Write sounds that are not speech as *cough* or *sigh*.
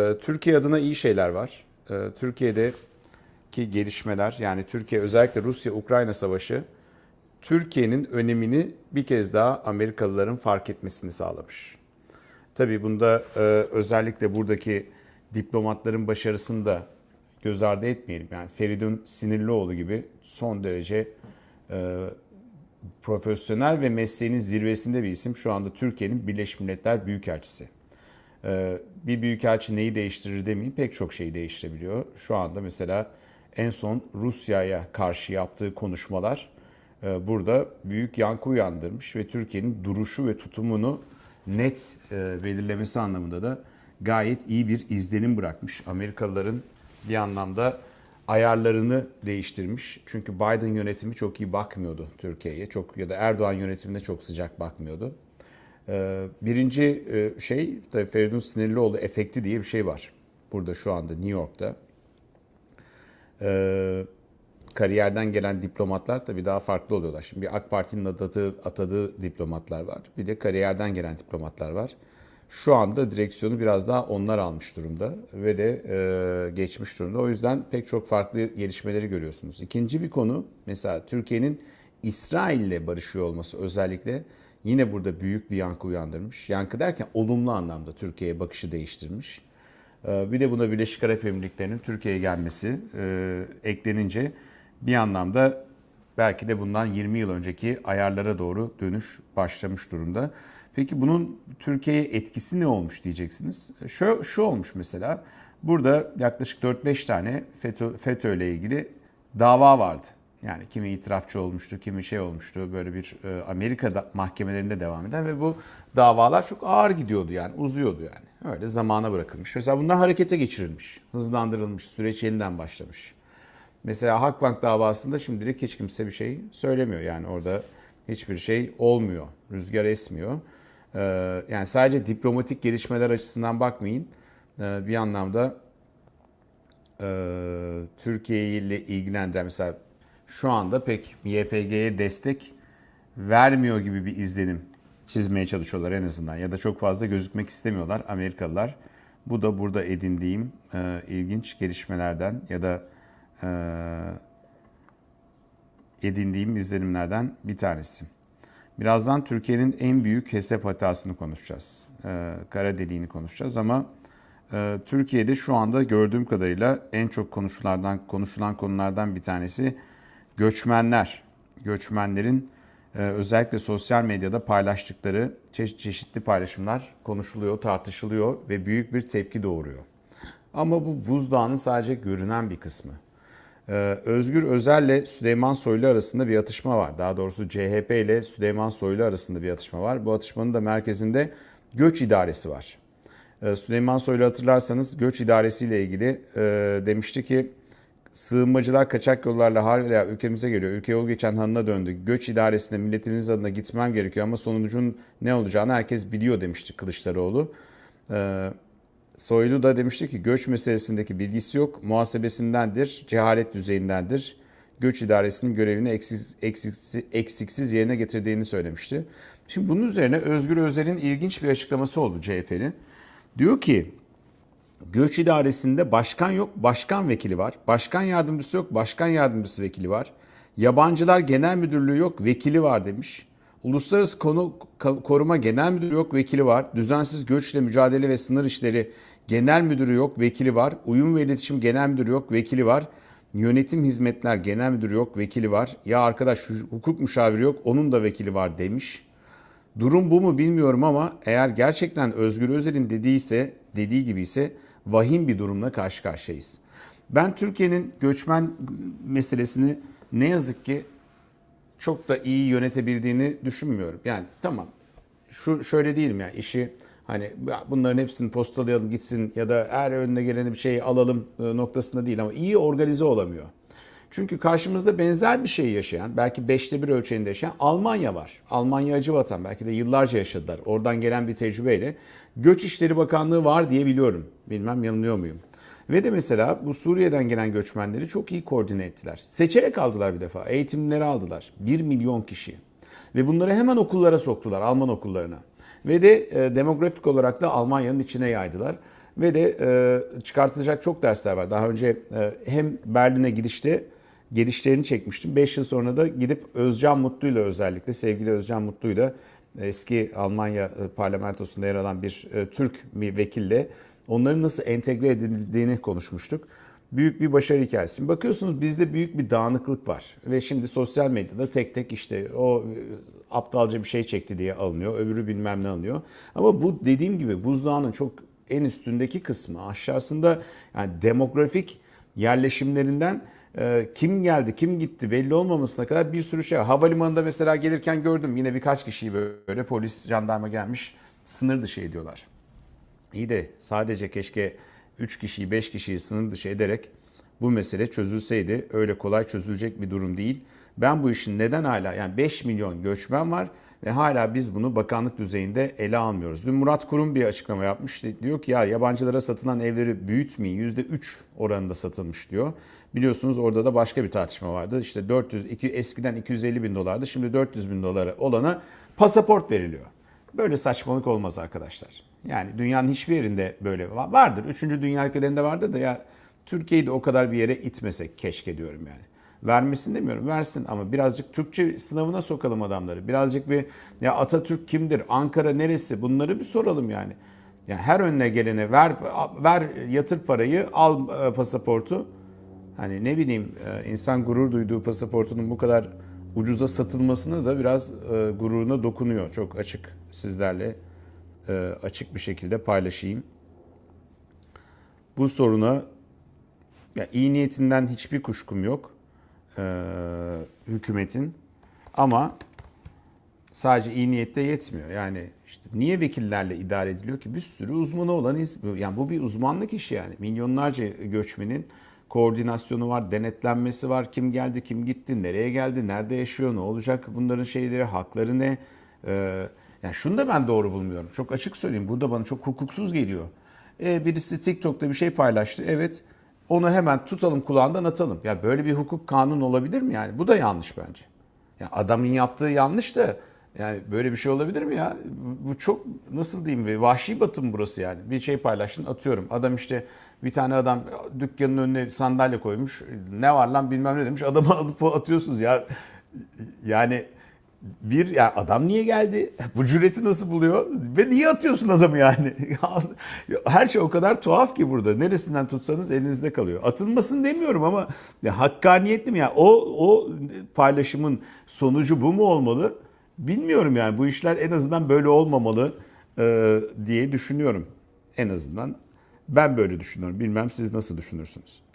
Ee, Türkiye adına iyi şeyler var. Ee, Türkiye'deki gelişmeler yani Türkiye özellikle Rusya-Ukrayna savaşı Türkiye'nin önemini bir kez daha Amerikalıların fark etmesini sağlamış. Tabii bunda e, özellikle buradaki diplomatların başarısını da göz ardı etmeyelim. Yani Feridun Sinirlioğlu gibi son derece e, profesyonel ve mesleğinin zirvesinde bir isim şu anda Türkiye'nin Birleşmiş Milletler Büyükelçisi. Ee, bir büyükelçi neyi değiştirir demeyin pek çok şeyi değiştirebiliyor. Şu anda mesela en son Rusya'ya karşı yaptığı konuşmalar e, burada büyük yankı uyandırmış ve Türkiye'nin duruşu ve tutumunu net e, belirlemesi anlamında da gayet iyi bir izlenim bırakmış. Amerikalıların bir anlamda ayarlarını değiştirmiş. Çünkü Biden yönetimi çok iyi bakmıyordu Türkiye'ye. Çok ya da Erdoğan yönetimine çok sıcak bakmıyordu. Ee, birinci e, şey tabii Feridun Sinirlioğlu efekti diye bir şey var. Burada şu anda New York'ta. Ee, kariyerden gelen diplomatlar tabii daha farklı oluyorlar. Şimdi bir AK Parti'nin atadığı, atadığı diplomatlar var. Bir de kariyerden gelen diplomatlar var. Şu anda direksiyonu biraz daha onlar almış durumda ve de e, geçmiş durumda. O yüzden pek çok farklı gelişmeleri görüyorsunuz. İkinci bir konu mesela Türkiye'nin İsrail'le barışıyor olması özellikle yine burada büyük bir yankı uyandırmış. Yankı derken olumlu anlamda Türkiye'ye bakışı değiştirmiş. Ee, bir de buna Birleşik Arap Emirlikleri'nin Türkiye'ye gelmesi e, eklenince bir anlamda belki de bundan 20 yıl önceki ayarlara doğru dönüş başlamış durumda. Peki bunun Türkiye'ye etkisi ne olmuş diyeceksiniz. Şu, şu olmuş mesela burada yaklaşık 4-5 tane FETÖ, ile ilgili dava vardı yani kimi itirafçı olmuştu, kimi şey olmuştu. Böyle bir e, Amerika mahkemelerinde devam eden ve bu davalar çok ağır gidiyordu yani uzuyordu yani. Öyle zamana bırakılmış. Mesela bundan harekete geçirilmiş, hızlandırılmış, süreç yeniden başlamış. Mesela Halkbank davasında şimdilik hiç kimse bir şey söylemiyor. Yani orada hiçbir şey olmuyor, rüzgar esmiyor. E, yani sadece diplomatik gelişmeler açısından bakmayın. E, bir anlamda Türkiye ile ilgilendiren mesela şu anda pek YPG'ye destek vermiyor gibi bir izlenim çizmeye çalışıyorlar en azından. Ya da çok fazla gözükmek istemiyorlar Amerikalılar. Bu da burada edindiğim e, ilginç gelişmelerden ya da e, edindiğim izlenimlerden bir tanesi. Birazdan Türkiye'nin en büyük hesap hatasını konuşacağız. E, kara deliğini konuşacağız ama e, Türkiye'de şu anda gördüğüm kadarıyla en çok konuşulardan konuşulan konulardan bir tanesi göçmenler, göçmenlerin e, özellikle sosyal medyada paylaştıkları çeşitli paylaşımlar konuşuluyor, tartışılıyor ve büyük bir tepki doğuruyor. Ama bu buzdağının sadece görünen bir kısmı. E, Özgür Özel'le Süleyman Soylu arasında bir atışma var. Daha doğrusu CHP ile Süleyman Soylu arasında bir atışma var. Bu atışmanın da merkezinde göç idaresi var. E, Süleyman Soylu hatırlarsanız göç idaresiyle ilgili demişti ki Sığınmacılar kaçak yollarla hala ülkemize geliyor. Ülke yol geçen hanına döndü. Göç idaresine milletimiz adına gitmem gerekiyor ama sonucun ne olacağını herkes biliyor demişti Kılıçdaroğlu. Ee, Soylu da demişti ki göç meselesindeki bilgisi yok. Muhasebesindendir, cehalet düzeyindendir. Göç idaresinin görevini eksiksiz, eksiksiz, eksiksiz yerine getirdiğini söylemişti. Şimdi bunun üzerine Özgür Özel'in ilginç bir açıklaması oldu CHP'nin. Diyor ki Göç idaresinde başkan yok, başkan vekili var. Başkan yardımcısı yok, başkan yardımcısı vekili var. Yabancılar Genel Müdürlüğü yok, vekili var demiş. Uluslararası Konu Koruma Genel Müdürü yok, vekili var. Düzensiz Göçle Mücadele ve Sınır İşleri Genel Müdürü yok, vekili var. Uyum ve İletişim Genel Müdürü yok, vekili var. Yönetim Hizmetler Genel Müdürü yok, vekili var. Ya arkadaş hukuk müşaviri yok, onun da vekili var demiş. Durum bu mu bilmiyorum ama eğer gerçekten Özgür Özel'in dediği ise dediği gibi ise vahim bir durumla karşı karşıyayız. Ben Türkiye'nin göçmen meselesini ne yazık ki çok da iyi yönetebildiğini düşünmüyorum. Yani tamam şu şöyle değilim yani işi hani bunların hepsini postalayalım gitsin ya da her önüne gelen bir şeyi alalım e, noktasında değil ama iyi organize olamıyor. Çünkü karşımızda benzer bir şey yaşayan, belki beşte bir ölçeğinde yaşayan Almanya var. Almanya acı vatan. Belki de yıllarca yaşadılar. Oradan gelen bir tecrübeyle. Göç İşleri Bakanlığı var diye biliyorum. Bilmem yanılıyor muyum? Ve de mesela bu Suriye'den gelen göçmenleri çok iyi koordine ettiler. Seçerek aldılar bir defa. Eğitimleri aldılar. 1 milyon kişi. Ve bunları hemen okullara soktular. Alman okullarına. Ve de e, demografik olarak da Almanya'nın içine yaydılar ve de e, çıkartılacak çok dersler var. Daha önce e, hem Berlin'e gidişte gelişlerini çekmiştim. 5 yıl sonra da gidip Özcan Mutlu ile özellikle sevgili Özcan Mutlu ile e, eski Almanya e, parlamentosunda yer alan bir e, Türk bir vekille onların nasıl entegre edildiğini konuşmuştuk. Büyük bir başarı hikayesi. Bakıyorsunuz bizde büyük bir dağınıklık var ve şimdi sosyal medyada tek tek işte o aptalca bir şey çekti diye alınıyor, öbürü bilmem ne alınıyor. Ama bu dediğim gibi buzdağının çok en üstündeki kısmı aşağısında yani demografik yerleşimlerinden ee, kim geldi, kim gitti belli olmamasına kadar bir sürü şey var. Havalimanında mesela gelirken gördüm yine birkaç kişiyi böyle polis, jandarma gelmiş sınır dışı ediyorlar. İyi de sadece keşke 3 kişiyi, 5 kişiyi sınır dışı ederek bu mesele çözülseydi öyle kolay çözülecek bir durum değil. Ben bu işin neden hala yani 5 milyon göçmen var ve hala biz bunu bakanlık düzeyinde ele almıyoruz. Dün Murat Kurum bir açıklama yapmış. Diyor ki ya yabancılara satılan evleri büyütmeyin. %3 oranında satılmış diyor. Biliyorsunuz orada da başka bir tartışma vardı. İşte 400, iki, eskiden 250 bin dolardı şimdi 400 bin dolara olana pasaport veriliyor. Böyle saçmalık olmaz arkadaşlar. Yani dünyanın hiçbir yerinde böyle vardır. Üçüncü dünya ülkelerinde vardır da ya Türkiye'yi de o kadar bir yere itmesek keşke diyorum yani. Vermesin demiyorum. Versin ama birazcık Türkçe sınavına sokalım adamları. Birazcık bir ya Atatürk kimdir? Ankara neresi? Bunları bir soralım yani. Yani her önüne gelene ver ver yatır parayı, al e, pasaportu. Hani ne bileyim e, insan gurur duyduğu pasaportunun bu kadar ucuza satılmasını da biraz e, gururuna dokunuyor. Çok açık sizlerle açık bir şekilde paylaşayım. Bu soruna ya iyi niyetinden hiçbir kuşkum yok e, hükümetin ama sadece iyi niyette yetmiyor. Yani işte niye vekillerle idare ediliyor ki? Bir sürü uzmanı olan yani bu bir uzmanlık işi yani. Milyonlarca göçmenin koordinasyonu var, denetlenmesi var. Kim geldi, kim gitti, nereye geldi, nerede yaşıyor, ne olacak? Bunların şeyleri, hakları ne? Ee, yani şunu da ben doğru bulmuyorum. Çok açık söyleyeyim. Burada bana çok hukuksuz geliyor. Ee, birisi TikTok'ta bir şey paylaştı. Evet onu hemen tutalım kulağından atalım. Ya böyle bir hukuk kanun olabilir mi yani? Bu da yanlış bence. Ya adamın yaptığı yanlış da yani böyle bir şey olabilir mi ya? Bu çok nasıl diyeyim bir vahşi batım burası yani. Bir şey paylaştın atıyorum. Adam işte bir tane adam dükkanın önüne sandalye koymuş. Ne var lan bilmem ne demiş. Adamı *laughs* alıp atıyorsunuz ya. Yani bir ya adam niye geldi? Bu cüreti nasıl buluyor? Ve niye atıyorsun adamı yani? *laughs* Her şey o kadar tuhaf ki burada. Neresinden tutsanız elinizde kalıyor. Atılmasın demiyorum ama ya hakkaniyetli mi ya? Yani o o paylaşımın sonucu bu mu olmalı? Bilmiyorum yani. Bu işler en azından böyle olmamalı e, diye düşünüyorum. En azından ben böyle düşünüyorum. Bilmem siz nasıl düşünürsünüz?